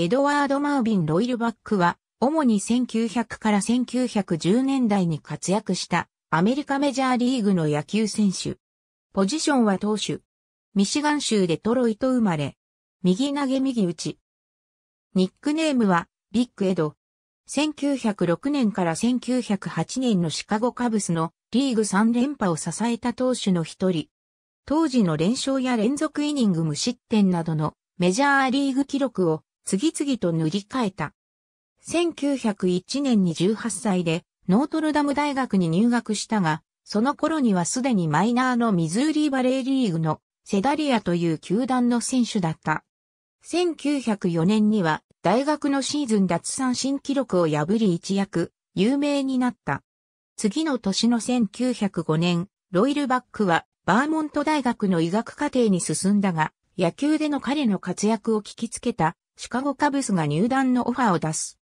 エドワード・マービン・ロイルバックは、主に1900から1910年代に活躍したアメリカメジャーリーグの野球選手。ポジションは投手。ミシガン州でトロイと生まれ、右投げ右打ち。ニックネームはビッグエド。1906年から1908年のシカゴカブスのリーグ3連覇を支えた投手の一人。当時の連勝や連続イニング無失点などのメジャーリーグ記録を次々と塗り替えた。1901年に18歳でノートルダム大学に入学したが、その頃にはすでにマイナーのミズーリーバレーリーグのセダリアという球団の選手だった。1904年には大学のシーズン脱三振記録を破り一躍有名になった。次の年の1905年、ロイルバックはバーモント大学の医学課程に進んだが、野球での彼の活躍を聞きつけたシカゴカブスが入団のオファーを出す。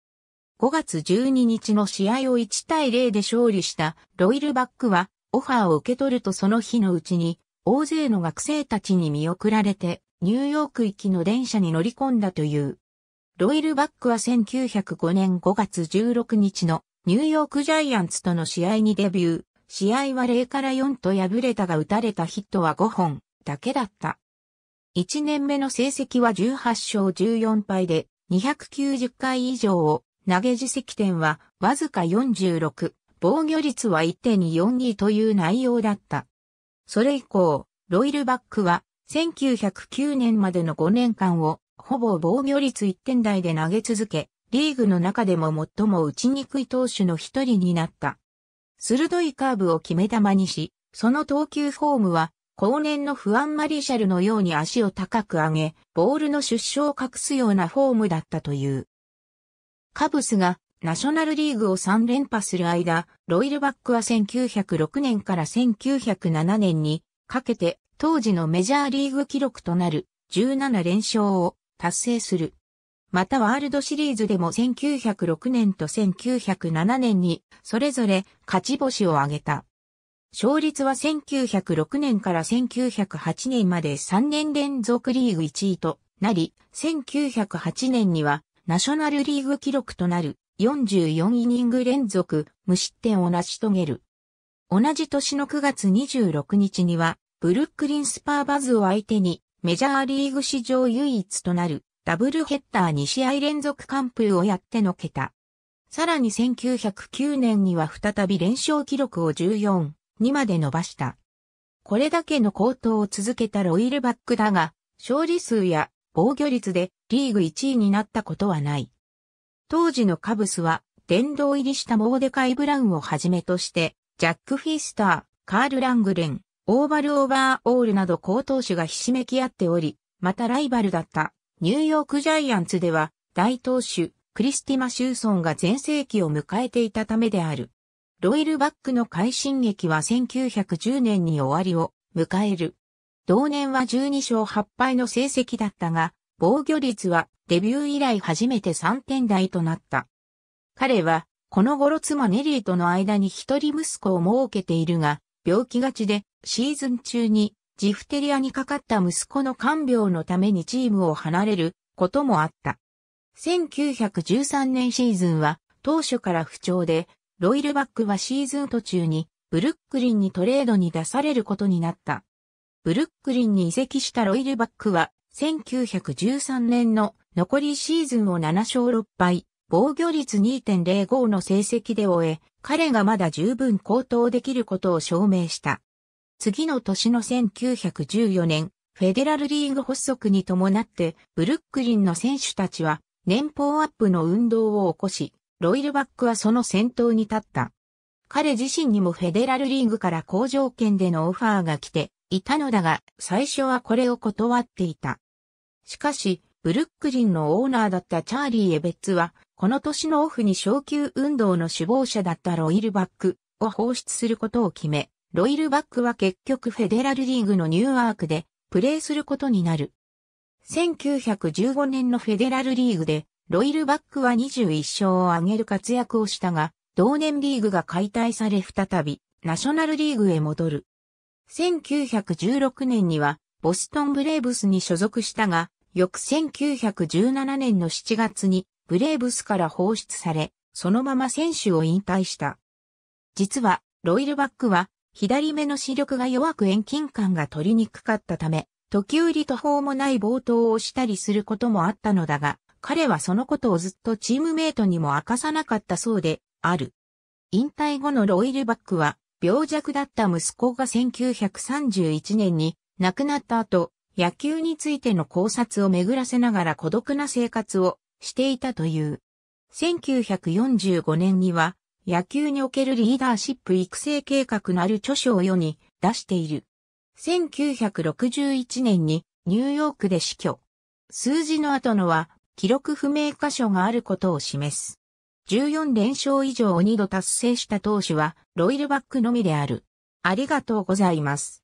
5月12日の試合を1対0で勝利したロイルバックはオファーを受け取るとその日のうちに大勢の学生たちに見送られてニューヨーク行きの電車に乗り込んだという。ロイルバックは1905年5月16日のニューヨークジャイアンツとの試合にデビュー。試合は0から4と敗れたが打たれたヒットは5本だけだった。1年目の成績は18勝14敗で、290回以上を投げ自責点はわずか46、防御率は1.42という内容だった。それ以降、ロイルバックは1909年までの5年間をほぼ防御率1点台で投げ続け、リーグの中でも最も打ちにくい投手の一人になった。鋭いカーブを決め球にし、その投球フォームは後年のフアン・マリシャルのように足を高く上げ、ボールの出生を隠すようなフォームだったという。カブスがナショナルリーグを3連覇する間、ロイルバックは1906年から1907年にかけて当時のメジャーリーグ記録となる17連勝を達成する。またワールドシリーズでも1906年と1907年にそれぞれ勝ち星を挙げた。勝率は1906年から1908年まで3年連続リーグ1位となり、1908年にはナショナルリーグ記録となる44イニング連続無失点を成し遂げる。同じ年の9月26日には、ブルックリンスパーバズを相手にメジャーリーグ史上唯一となるダブルヘッダー2試合連続完封をやってのけた。さらに1909年には再び連勝記録を14。にまで伸ばした。これだけの高騰を続けたロイルバックだが、勝利数や防御率でリーグ1位になったことはない。当時のカブスは、殿堂入りしたモーデカイ・ブラウンをはじめとして、ジャック・フィスター、カール・ラングレン、オーバル・オーバー・オールなど高騰手がひしめき合っており、またライバルだったニューヨーク・ジャイアンツでは、大投手、クリスティマ・シューソンが全盛期を迎えていたためである。ロイルバックの快進撃は1910年に終わりを迎える。同年は12勝8敗の成績だったが、防御率はデビュー以来初めて3点台となった。彼は、この頃妻ネリーとの間に一人息子を設けているが、病気がちで、シーズン中にジフテリアにかかった息子の看病のためにチームを離れることもあった。1913年シーズンは当初から不調でロイルバックはシーズン途中にブルックリンにトレードに出されることになった。ブルックリンに移籍したロイルバックは1913年の残りシーズンを7勝6敗、防御率2.05の成績で終え、彼がまだ十分高騰できることを証明した。次の年の1914年、フェデラルリーグ発足に伴って、ブルックリンの選手たちは年俸アップの運動を起こし、ロイルバックはその先頭に立った。彼自身にもフェデラルリーグから好条件でのオファーが来ていたのだが、最初はこれを断っていた。しかし、ブルックリンのオーナーだったチャーリー・エベッツは、この年のオフに昇級運動の首謀者だったロイルバックを放出することを決め、ロイルバックは結局フェデラルリーグのニューアークでプレーすることになる。1915年のフェデラルリーグでロイルバックは21勝を挙げる活躍をしたが、同年リーグが解体され再び、ナショナルリーグへ戻る。1916年には、ボストンブレーブスに所属したが、翌1917年の7月に、ブレーブスから放出され、そのまま選手を引退した。実は、ロイルバックは、左目の視力が弱く遠近感が取りにくかったため、時折途方もない冒頭をしたりすることもあったのだが、彼はそのことをずっとチームメイトにも明かさなかったそうで、ある。引退後のロイルバックは、病弱だった息子が1931年に亡くなった後、野球についての考察を巡らせながら孤独な生活をしていたという。1945年には、野球におけるリーダーシップ育成計画のある著書を世に出している。1961年にニューヨークで死去。数字の後のは記録不明箇所があることを示す。14連勝以上を2度達成した投手は、ロイルバックのみである。ありがとうございます。